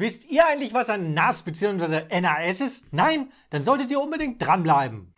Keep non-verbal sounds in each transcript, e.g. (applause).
Wisst ihr eigentlich, was ein NAS bzw. NAS ist? Nein? Dann solltet ihr unbedingt dranbleiben.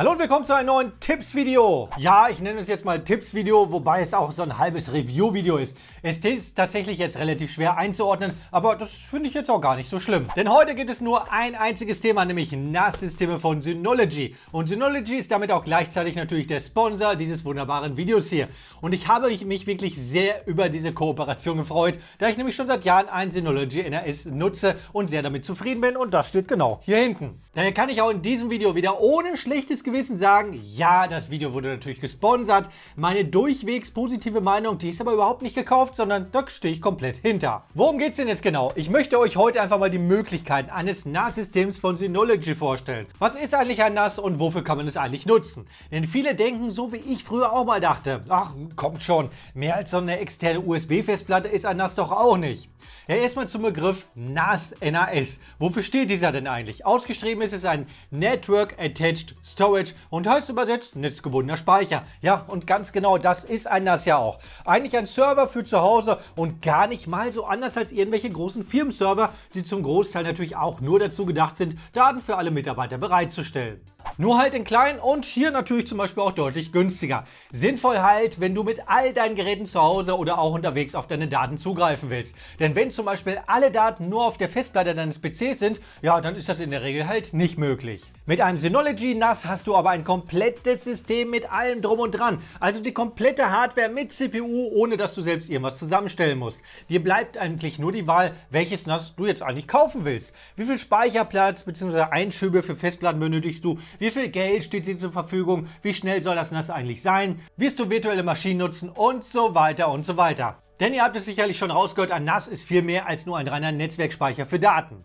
Hallo und willkommen zu einem neuen Tipps-Video. Ja, ich nenne es jetzt mal Tipps-Video, wobei es auch so ein halbes Review-Video ist. Es ist tatsächlich jetzt relativ schwer einzuordnen, aber das finde ich jetzt auch gar nicht so schlimm. Denn heute gibt es nur ein einziges Thema, nämlich NAS-Systeme von Synology. Und Synology ist damit auch gleichzeitig natürlich der Sponsor dieses wunderbaren Videos hier. Und ich habe mich wirklich sehr über diese Kooperation gefreut, da ich nämlich schon seit Jahren ein Synology NRS nutze und sehr damit zufrieden bin. Und das steht genau hier hinten. Daher kann ich auch in diesem Video wieder ohne schlechtes Gefühl Gewissen sagen, ja, das Video wurde natürlich gesponsert. Meine durchwegs positive Meinung, die ist aber überhaupt nicht gekauft, sondern da stehe ich komplett hinter. Worum geht es denn jetzt genau? Ich möchte euch heute einfach mal die Möglichkeiten eines NAS-Systems von Synology vorstellen. Was ist eigentlich ein NAS und wofür kann man es eigentlich nutzen? Denn viele denken, so wie ich früher auch mal dachte, ach, kommt schon, mehr als so eine externe USB-Festplatte ist ein NAS doch auch nicht. Ja, erstmal zum Begriff NAS, NAS. Wofür steht dieser denn eigentlich? Ausgeschrieben ist es ein Network Attached Storage und heißt übersetzt netzgebundener Speicher. Ja, und ganz genau das ist ein NAS ja auch. Eigentlich ein Server für zu Hause und gar nicht mal so anders als irgendwelche großen Firmenserver, die zum Großteil natürlich auch nur dazu gedacht sind, Daten für alle Mitarbeiter bereitzustellen. Nur halt in klein und hier natürlich zum Beispiel auch deutlich günstiger. Sinnvoll halt, wenn du mit all deinen Geräten zu Hause oder auch unterwegs auf deine Daten zugreifen willst. Denn wenn zum Beispiel alle Daten nur auf der Festplatte deines PCs sind, ja, dann ist das in der Regel halt nicht möglich. Mit einem Synology NAS hast du aber ein komplettes System mit allem drum und dran. Also die komplette Hardware mit CPU, ohne dass du selbst irgendwas zusammenstellen musst. Dir bleibt eigentlich nur die Wahl, welches NAS du jetzt eigentlich kaufen willst. Wie viel Speicherplatz bzw. Einschübe für Festplatten benötigst du? Wie wie viel Geld steht dir zur Verfügung? Wie schnell soll das NAS eigentlich sein? Wirst du virtuelle Maschinen nutzen? Und so weiter und so weiter. Denn ihr habt es sicherlich schon rausgehört, ein NAS ist viel mehr als nur ein reiner Netzwerkspeicher für Daten.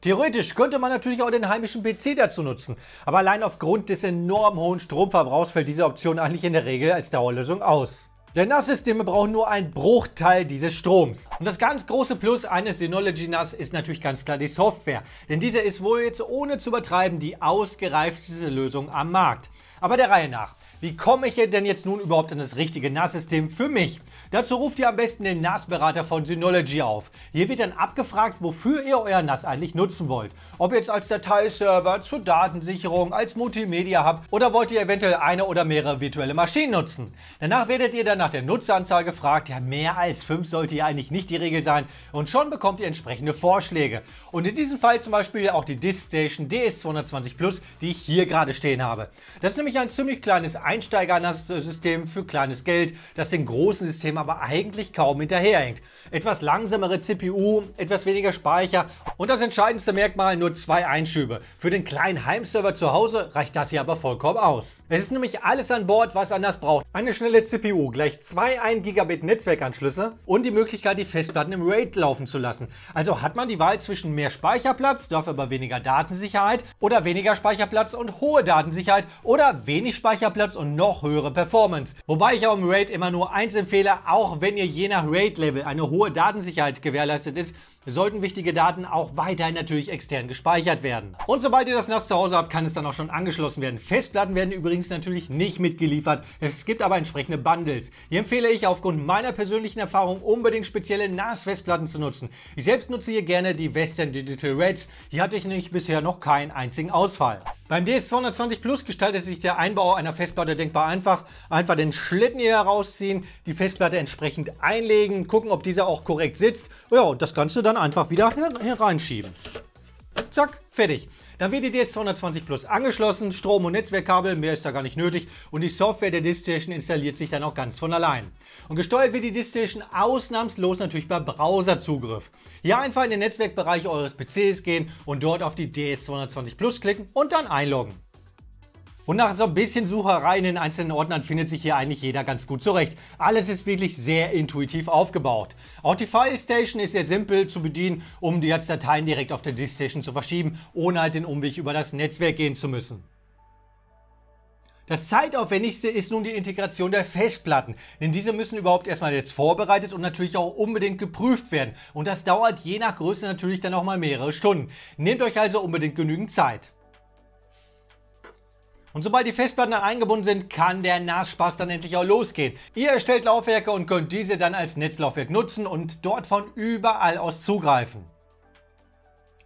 Theoretisch könnte man natürlich auch den heimischen PC dazu nutzen, aber allein aufgrund des enorm hohen Stromverbrauchs fällt diese Option eigentlich in der Regel als Dauerlösung aus. Denn NAS-Systeme brauchen nur einen Bruchteil dieses Stroms. Und das ganz große Plus eines Synology NAS ist natürlich ganz klar die Software. Denn diese ist wohl jetzt ohne zu übertreiben die ausgereifteste Lösung am Markt. Aber der Reihe nach. Wie komme ich denn jetzt nun überhaupt an das richtige NAS-System für mich? Dazu ruft ihr am besten den NAS-Berater von Synology auf. Hier wird dann abgefragt, wofür ihr euer NAS eigentlich nutzen wollt. Ob jetzt als Dateiserver, zur Datensicherung, als Multimedia-Hub oder wollt ihr eventuell eine oder mehrere virtuelle Maschinen nutzen. Danach werdet ihr dann nach der Nutzeranzahl gefragt. Ja, mehr als fünf sollte ja eigentlich nicht die Regel sein. Und schon bekommt ihr entsprechende Vorschläge. Und in diesem Fall zum Beispiel auch die DiskStation DS220 Plus, die ich hier gerade stehen habe. Das ist nämlich ein ziemlich kleines Einsteiger-NAS-System für kleines Geld, das den großen Systemen aber eigentlich kaum hinterherhängt. Etwas langsamere CPU, etwas weniger Speicher und das entscheidendste Merkmal, nur zwei Einschübe. Für den kleinen Heimserver zu Hause reicht das hier aber vollkommen aus. Es ist nämlich alles an Bord, was anders braucht. Eine schnelle CPU, gleich zwei 1 Gigabit Netzwerkanschlüsse und die Möglichkeit, die Festplatten im RAID laufen zu lassen. Also hat man die Wahl zwischen mehr Speicherplatz, dafür aber weniger Datensicherheit oder weniger Speicherplatz und hohe Datensicherheit oder wenig Speicherplatz und noch höhere Performance. Wobei ich auch im RAID immer nur eins empfehle, auch wenn ihr je nach RAID-Level eine hohe Datensicherheit gewährleistet ist, sollten wichtige Daten auch weiterhin natürlich extern gespeichert werden. Und sobald ihr das NAS zu Hause habt, kann es dann auch schon angeschlossen werden. Festplatten werden übrigens natürlich nicht mitgeliefert. Es gibt aber entsprechende Bundles. Hier empfehle ich aufgrund meiner persönlichen Erfahrung unbedingt spezielle NAS-Festplatten zu nutzen. Ich selbst nutze hier gerne die Western Digital Reds. Hier hatte ich nämlich bisher noch keinen einzigen Ausfall. Beim DS220 Plus gestaltet sich der Einbau einer Festplatte denkbar einfach. Einfach den Schlitten hier herausziehen, die Festplatte entsprechend einlegen, gucken, ob dieser auch korrekt sitzt. Ja, und das Ganze dann einfach wieder hier reinschieben. Zack, fertig. Dann wird die DS220 Plus angeschlossen, Strom- und Netzwerkkabel, mehr ist da gar nicht nötig und die Software der Diskstation installiert sich dann auch ganz von allein. Und gesteuert wird die Diskstation ausnahmslos natürlich bei Browserzugriff. Hier einfach in den Netzwerkbereich eures PCs gehen und dort auf die DS220 Plus klicken und dann einloggen. Und nach so ein bisschen Sucherei in den einzelnen Ordnern findet sich hier eigentlich jeder ganz gut zurecht. Alles ist wirklich sehr intuitiv aufgebaut. Auch die File Station ist sehr simpel zu bedienen, um die als Dateien direkt auf der Disk Station zu verschieben, ohne halt den Umweg über das Netzwerk gehen zu müssen. Das zeitaufwendigste ist nun die Integration der Festplatten, denn diese müssen überhaupt erstmal jetzt vorbereitet und natürlich auch unbedingt geprüft werden. Und das dauert je nach Größe natürlich dann auch mal mehrere Stunden. Nehmt euch also unbedingt genügend Zeit. Und sobald die Festplatten dann eingebunden sind, kann der NAS-Spaß dann endlich auch losgehen. Ihr erstellt Laufwerke und könnt diese dann als Netzlaufwerk nutzen und dort von überall aus zugreifen.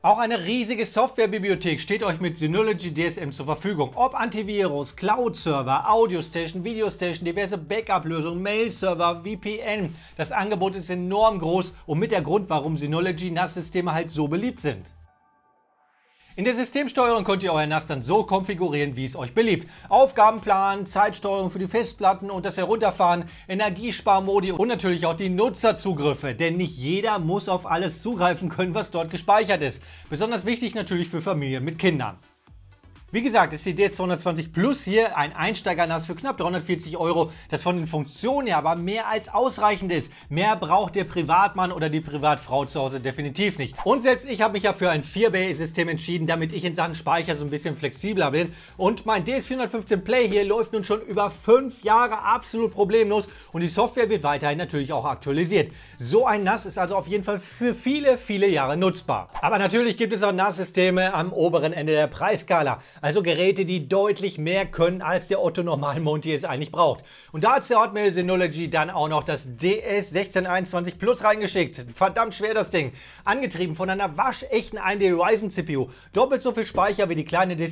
Auch eine riesige Softwarebibliothek steht euch mit Synology DSM zur Verfügung. Ob Antivirus, Cloud-Server, Audio-Station, Video-Station, diverse Backup-Lösungen, Mail-Server, VPN. Das Angebot ist enorm groß und mit der Grund, warum Synology NAS-Systeme halt so beliebt sind. In der Systemsteuerung könnt ihr euer NAS dann so konfigurieren, wie es euch beliebt. Aufgabenplan, Zeitsteuerung für die Festplatten und das Herunterfahren, Energiesparmodi und natürlich auch die Nutzerzugriffe. Denn nicht jeder muss auf alles zugreifen können, was dort gespeichert ist. Besonders wichtig natürlich für Familien mit Kindern. Wie gesagt, ist die DS220 Plus hier ein Einsteigernass für knapp 340 Euro, das von den Funktionen her aber mehr als ausreichend ist. Mehr braucht der Privatmann oder die Privatfrau zu Hause definitiv nicht. Und selbst ich habe mich ja für ein 4-Bay-System entschieden, damit ich in Sachen Speicher so ein bisschen flexibler bin. Und mein DS415 Play hier läuft nun schon über 5 Jahre absolut problemlos und die Software wird weiterhin natürlich auch aktualisiert. So ein NAS ist also auf jeden Fall für viele, viele Jahre nutzbar. Aber natürlich gibt es auch NAS-Systeme am oberen Ende der Preisskala. Also Geräte, die deutlich mehr können, als der Otto Normal Normalmonti es eigentlich braucht. Und da hat der Hotmail Synology dann auch noch das DS1621 Plus reingeschickt. Verdammt schwer das Ding. Angetrieben von einer waschechten AMD Ryzen CPU. Doppelt so viel Speicher wie die kleine Diskstation.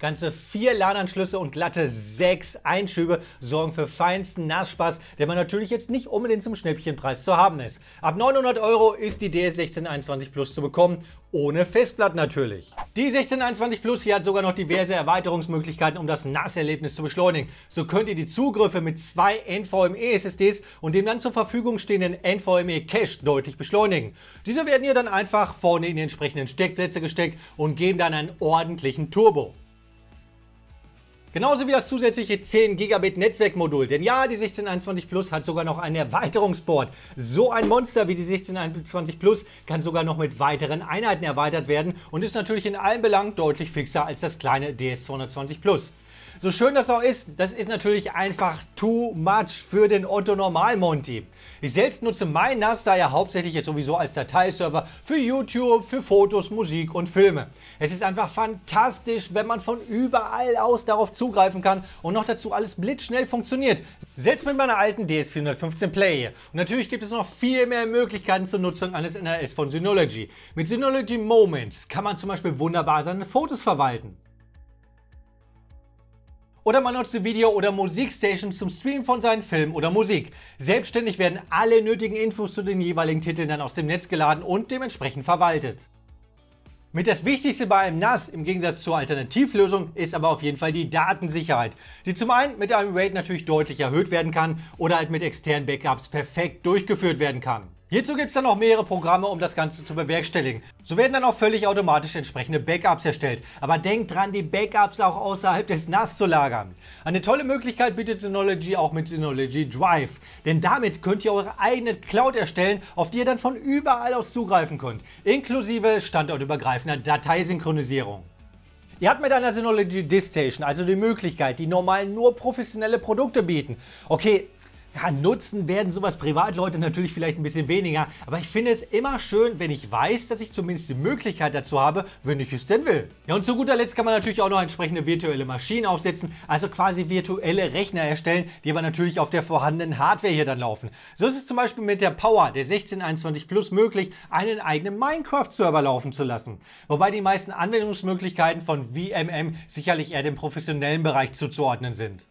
Ganze vier LAN-Anschlüsse und glatte sechs Einschübe sorgen für feinsten Nassspaß, der man natürlich jetzt nicht unbedingt zum Schnäppchenpreis zu haben ist. Ab 900 Euro ist die DS1621 Plus zu bekommen. Ohne Festblatt natürlich. Die 1621 Plus hier hat sogar noch diverse Erweiterungsmöglichkeiten, um das NAS-Erlebnis zu beschleunigen. So könnt ihr die Zugriffe mit zwei NVMe-SSDs und dem dann zur Verfügung stehenden NVMe-Cache deutlich beschleunigen. Diese werden hier dann einfach vorne in die entsprechenden Steckplätze gesteckt und geben dann einen ordentlichen Turbo. Genauso wie das zusätzliche 10 Gigabit Netzwerkmodul. Denn ja, die 1621 Plus hat sogar noch einen Erweiterungsboard. So ein Monster wie die 1621 Plus kann sogar noch mit weiteren Einheiten erweitert werden und ist natürlich in allen Belangen deutlich fixer als das kleine DS220 Plus. So schön das auch ist, das ist natürlich einfach too much für den Otto Normal Monty. Ich selbst nutze mein NAS da ja hauptsächlich jetzt sowieso als Dateiserver für YouTube, für Fotos, Musik und Filme. Es ist einfach fantastisch, wenn man von überall aus darauf zugreifen kann und noch dazu alles blitzschnell funktioniert. Selbst mit meiner alten DS415 Play. Und natürlich gibt es noch viel mehr Möglichkeiten zur Nutzung eines NRS von Synology. Mit Synology Moments kann man zum Beispiel wunderbar seine Fotos verwalten oder man nutzt die Video- oder Musikstation zum Streamen von seinen Filmen oder Musik. Selbstständig werden alle nötigen Infos zu den jeweiligen Titeln dann aus dem Netz geladen und dementsprechend verwaltet. Mit das Wichtigste bei einem NAS im Gegensatz zur Alternativlösung ist aber auf jeden Fall die Datensicherheit, die zum einen mit einem RAID natürlich deutlich erhöht werden kann oder halt mit externen Backups perfekt durchgeführt werden kann. Hierzu gibt es dann auch mehrere Programme, um das Ganze zu bewerkstelligen. So werden dann auch völlig automatisch entsprechende Backups erstellt. Aber denkt dran, die Backups auch außerhalb des NAS zu lagern. Eine tolle Möglichkeit bietet Synology auch mit Synology Drive. Denn damit könnt ihr eure eigene Cloud erstellen, auf die ihr dann von überall aus zugreifen könnt. Inklusive standortübergreifender Dateisynchronisierung. Ihr habt mit einer Synology Diskstation also die Möglichkeit, die normal nur professionelle Produkte bieten. Okay, ja, nutzen werden sowas Privatleute natürlich vielleicht ein bisschen weniger, aber ich finde es immer schön, wenn ich weiß, dass ich zumindest die Möglichkeit dazu habe, wenn ich es denn will. Ja, und zu guter Letzt kann man natürlich auch noch entsprechende virtuelle Maschinen aufsetzen, also quasi virtuelle Rechner erstellen, die aber natürlich auf der vorhandenen Hardware hier dann laufen. So ist es zum Beispiel mit der Power der 1621 Plus möglich, einen eigenen Minecraft-Server laufen zu lassen. Wobei die meisten Anwendungsmöglichkeiten von VMM sicherlich eher dem professionellen Bereich zuzuordnen sind.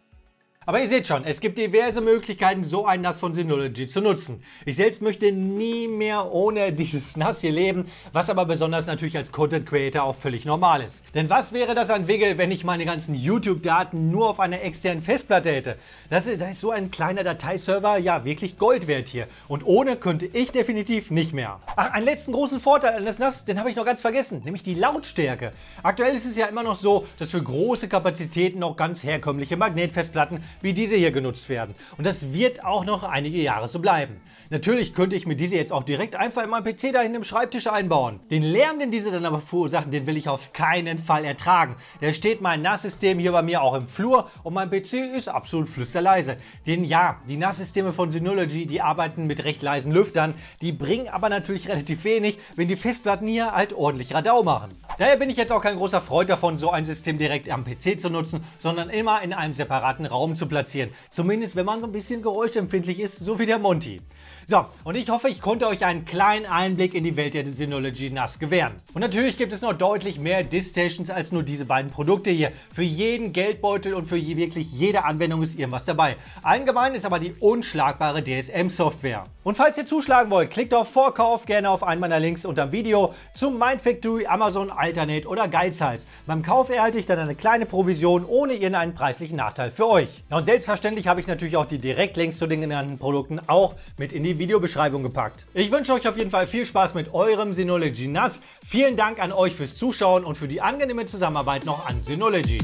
Aber ihr seht schon, es gibt diverse Möglichkeiten, so ein NAS von Synology zu nutzen. Ich selbst möchte nie mehr ohne dieses (laughs) NAS hier leben, was aber besonders natürlich als Content Creator auch völlig normal ist. Denn was wäre das an Wiggle, wenn ich meine ganzen YouTube-Daten nur auf einer externen Festplatte hätte? Das, das ist so ein kleiner Dateiserver ja wirklich Gold wert hier. Und ohne könnte ich definitiv nicht mehr. Ach, einen letzten großen Vorteil an das NAS, den habe ich noch ganz vergessen, nämlich die Lautstärke. Aktuell ist es ja immer noch so, dass für große Kapazitäten auch ganz herkömmliche Magnetfestplatten wie diese hier genutzt werden. Und das wird auch noch einige Jahre so bleiben. Natürlich könnte ich mir diese jetzt auch direkt einfach in meinem PC da hinten im Schreibtisch einbauen. Den Lärm, den diese dann aber verursachen, den will ich auf keinen Fall ertragen. Da steht mein NAS-System hier bei mir auch im Flur und mein PC ist absolut flüsterleise. Denn ja, die NAS-Systeme von Synology, die arbeiten mit recht leisen Lüftern, die bringen aber natürlich relativ wenig, wenn die Festplatten hier halt ordentlich Radau machen. Daher bin ich jetzt auch kein großer Freund davon, so ein System direkt am PC zu nutzen, sondern immer in einem separaten Raum zu zu platzieren. Zumindest, wenn man so ein bisschen geräuschempfindlich ist, so wie der Monty. So, und ich hoffe, ich konnte euch einen kleinen Einblick in die Welt der Synology NAS gewähren. Und natürlich gibt es noch deutlich mehr disk als nur diese beiden Produkte hier. Für jeden Geldbeutel und für wirklich jede Anwendung ist irgendwas dabei. Allgemein ist aber die unschlagbare DSM-Software. Und falls ihr zuschlagen wollt, klickt auf Vorkauf gerne auf einen meiner Links unter dem Video zum Mindfactory, Amazon, Alternate oder Geizhals. Beim Kauf erhalte ich dann eine kleine Provision ohne irgendeinen preislichen Nachteil für euch und selbstverständlich habe ich natürlich auch die Direktlinks zu den genannten Produkten auch mit in die Videobeschreibung gepackt. Ich wünsche euch auf jeden Fall viel Spaß mit eurem Synology NAS. Vielen Dank an euch fürs Zuschauen und für die angenehme Zusammenarbeit noch an Synology.